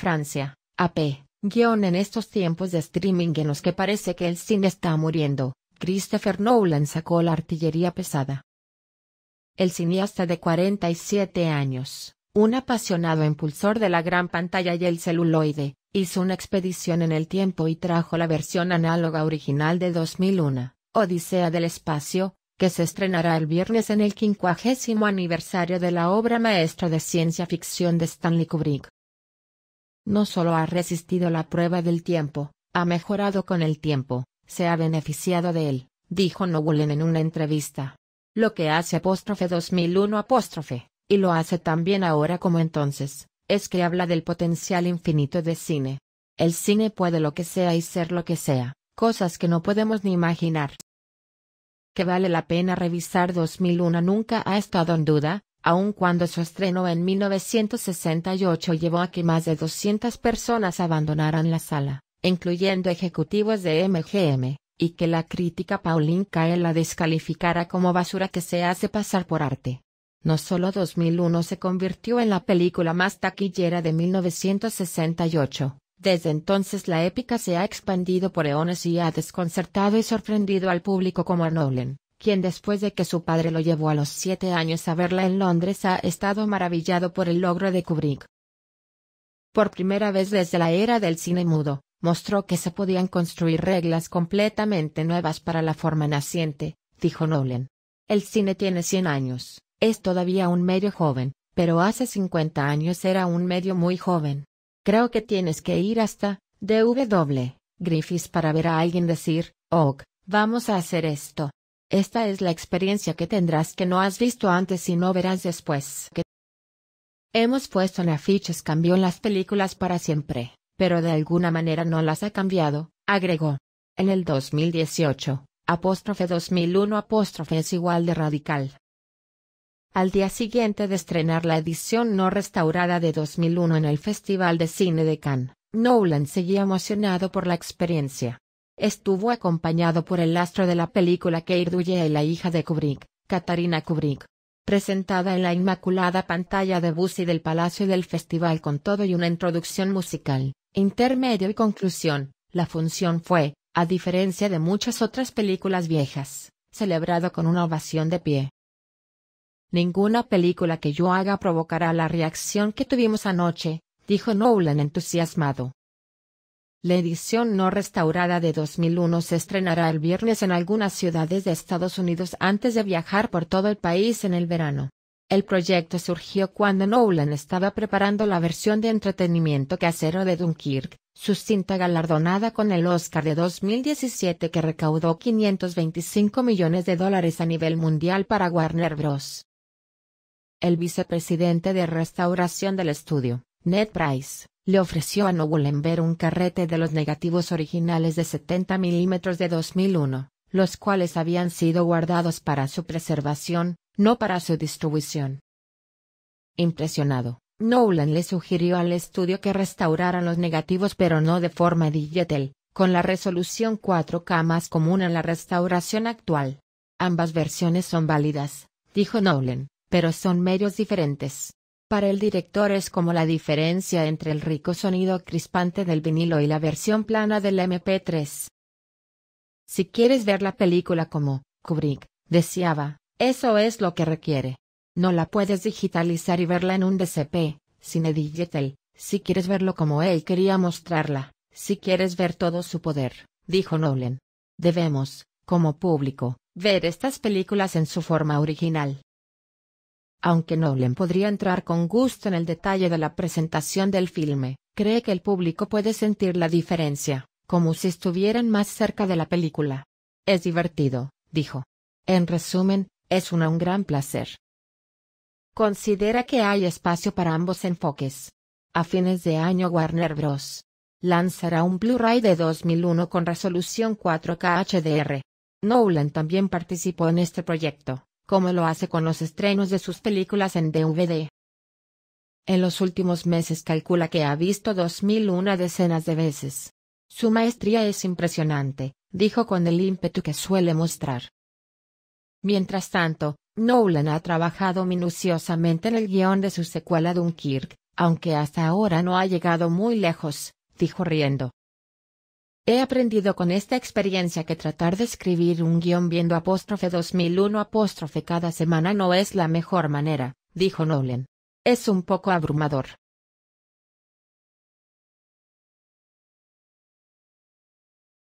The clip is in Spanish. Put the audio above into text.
Francia, AP. Guión en estos tiempos de streaming en los que parece que el cine está muriendo, Christopher Nolan sacó la artillería pesada. El cineasta de 47 años, un apasionado impulsor de la gran pantalla y el celuloide, hizo una expedición en el tiempo y trajo la versión análoga original de 2001, Odisea del Espacio, que se estrenará el viernes en el quincuagésimo aniversario de la obra maestra de ciencia ficción de Stanley Kubrick no solo ha resistido la prueba del tiempo, ha mejorado con el tiempo, se ha beneficiado de él, dijo Nogulen en una entrevista. Lo que hace apóstrofe 2001 apóstrofe, y lo hace también ahora como entonces, es que habla del potencial infinito de cine. El cine puede lo que sea y ser lo que sea, cosas que no podemos ni imaginar. Que vale la pena revisar 2001 nunca ha estado en duda, Aun cuando su estreno en 1968 llevó a que más de 200 personas abandonaran la sala, incluyendo ejecutivos de MGM, y que la crítica Pauline Kael la descalificara como basura que se hace pasar por arte. No solo 2001 se convirtió en la película más taquillera de 1968, desde entonces la épica se ha expandido por eones y ha desconcertado y sorprendido al público como a Nolan, quien después de que su padre lo llevó a los siete años a verla en Londres ha estado maravillado por el logro de Kubrick. Por primera vez desde la era del cine mudo, mostró que se podían construir reglas completamente nuevas para la forma naciente, dijo Nolan. El cine tiene cien años, es todavía un medio joven, pero hace 50 años era un medio muy joven. Creo que tienes que ir hasta DW Griffiths para ver a alguien decir, "Oh, vamos a hacer esto. Esta es la experiencia que tendrás que no has visto antes y no verás después. Hemos puesto en afiches cambió las películas para siempre, pero de alguna manera no las ha cambiado, agregó. En el 2018, apóstrofe 2001 apóstrofe es igual de radical. Al día siguiente de estrenar la edición no restaurada de 2001 en el Festival de Cine de Cannes, Nolan seguía emocionado por la experiencia estuvo acompañado por el astro de la película que Duye y la hija de Kubrick, Katarina Kubrick. Presentada en la inmaculada pantalla de Busi del Palacio del Festival con todo y una introducción musical, intermedio y conclusión, la función fue, a diferencia de muchas otras películas viejas, celebrado con una ovación de pie. Ninguna película que yo haga provocará la reacción que tuvimos anoche, dijo Nolan entusiasmado. La edición no restaurada de 2001 se estrenará el viernes en algunas ciudades de Estados Unidos antes de viajar por todo el país en el verano. El proyecto surgió cuando Nolan estaba preparando la versión de entretenimiento casero de Dunkirk, su cinta galardonada con el Oscar de 2017 que recaudó 525 millones de dólares a nivel mundial para Warner Bros. El vicepresidente de restauración del estudio, Ned Price, le ofreció a ver un carrete de los negativos originales de 70 milímetros de 2001, los cuales habían sido guardados para su preservación, no para su distribución. Impresionado, Nolan le sugirió al estudio que restauraran los negativos pero no de forma digital, con la resolución 4K más común en la restauración actual. Ambas versiones son válidas, dijo Nolan, pero son medios diferentes. Para el director es como la diferencia entre el rico sonido crispante del vinilo y la versión plana del MP3. Si quieres ver la película como Kubrick deseaba, eso es lo que requiere. No la puedes digitalizar y verla en un DCP, cine digital, si quieres verlo como él quería mostrarla, si quieres ver todo su poder, dijo Nolan. Debemos, como público, ver estas películas en su forma original. Aunque Nolan podría entrar con gusto en el detalle de la presentación del filme, cree que el público puede sentir la diferencia, como si estuvieran más cerca de la película. Es divertido, dijo. En resumen, es una un gran placer. Considera que hay espacio para ambos enfoques. A fines de año Warner Bros. lanzará un Blu-ray de 2001 con resolución 4K HDR. Nolan también participó en este proyecto como lo hace con los estrenos de sus películas en DVD. En los últimos meses calcula que ha visto una decenas de veces. Su maestría es impresionante, dijo con el ímpetu que suele mostrar. Mientras tanto, Nolan ha trabajado minuciosamente en el guión de su secuela Dunkirk, aunque hasta ahora no ha llegado muy lejos, dijo riendo. He aprendido con esta experiencia que tratar de escribir un guión viendo apóstrofe 2001 apóstrofe cada semana no es la mejor manera, dijo Nolan. Es un poco abrumador.